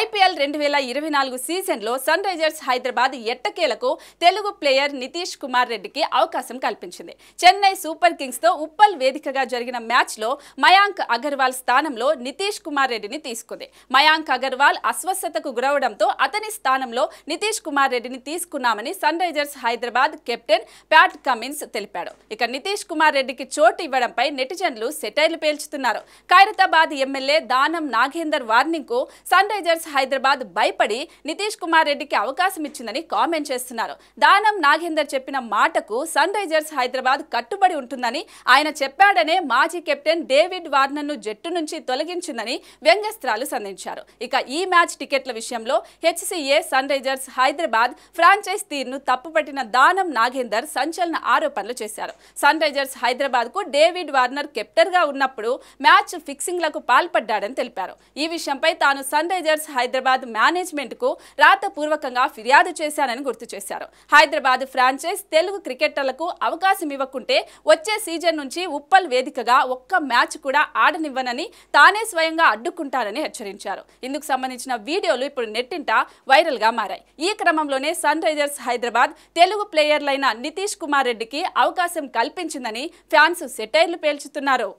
IPL రెండు వేల ఇరవై నాలుగు సీజన్లో సన్ రైజర్స్ హైదరాబాద్ ఎట్టకేలకు తెలుగు ప్లేయర్ నితీష్ కుమార్ రెడ్డికి అవకాశం కల్పించింది చెన్నై సూపర్ కింగ్స్తో ఉప్పల్ వేదికగా జరిగిన మ్యాచ్లో మయాంక్ అగర్వాల్ స్థానంలో నితీష్ కుమార్ రెడ్డిని తీసుకుంది మయాంక్ అగర్వాల్ అస్వస్థతకు గురవడంతో అతని స్థానంలో నితీష్ కుమార్ రెడ్డిని తీసుకున్నామని Sunrisers Hyderabad captain Pat Cummins తెలిపాడు ఇక నితీష్ కుమార్ రెడ్డికి చోటు ఇవ్వడంపై నెటిజన్లు సెటైర్లు పేల్చుతున్నారు ఖైరతాబాద్ ఎమ్మెల్యే దానం నాగేందర్ కు సన్ రైజర్స్ టీఆర్ఎస్ హైదరాబాద్ భయపడి నితీష్ కుమార్ రెడ్డికి అవకాశం ఇచ్చిందని కామెంట్ చేస్తున్నారు దానం నాగేందర్ చెప్పిన మాటకు సన్ రైజర్స్ హైదరాబాద్ కట్టుబడి ఉంటుందని ఆయన చెప్పాడనే మాజీ కెప్టెన్ డేవిడ్ వార్నర్ను జట్టు నుంచి తొలగించిందని వ్యంగ్యస్త్రాలు సంధించారు ఇక ఈ మ్యాచ్ టికెట్ల విషయంలో HCA Sunrisers Hyderabad franchise తీరును తప్పుపట్టిన దానం నాగేందర్ సంచలన ఆరోపణలు చేశారు సన్ రైజర్స్ హైదరాబాద్ కు డేవిడ్ వార్నర్ కెప్టెన్ గా ఉన్నప్పుడు మ్యాచ్ ఫిక్సింగ్లకు పాల్పడ్డాడని తెలిపారు ఈ విషయంపై తాను సన్ రైజర్స్ టీఆర్ఎస్ హైదరాబాద్ మేనేజ్మెంట్కు రాతపూర్వకంగా ఫిర్యాదు చేశానని గుర్తు చేశారు హైదరాబాద్ ఫ్రాంచైజ్ తెలుగు క్రికెటర్లకు అవకాశం ఇవ్వకుంటే వచ్చే సీజన్ నుంచి ఉప్పల్ వేదికగా ఒక్క మ్యాచ్ కూడా ఆడనివ్వనని తానే స్వయంగా అడ్డుకుంటానని హెచ్చరించారు ఇందుకు సంబంధించిన వీడియోలు ఇప్పుడు నెట్టింట వైరల్ గా మారాయి ఈ క్రమంలోనే సన్ రైజర్స్ హైదరాబాద్ తెలుగు ప్లేయర్లైన నితీష్ కుమార్ రెడ్డికి అవకాశం కల్పించిందని ఫ్యాన్స్ సెటైర్లు పేల్చుతున్నారు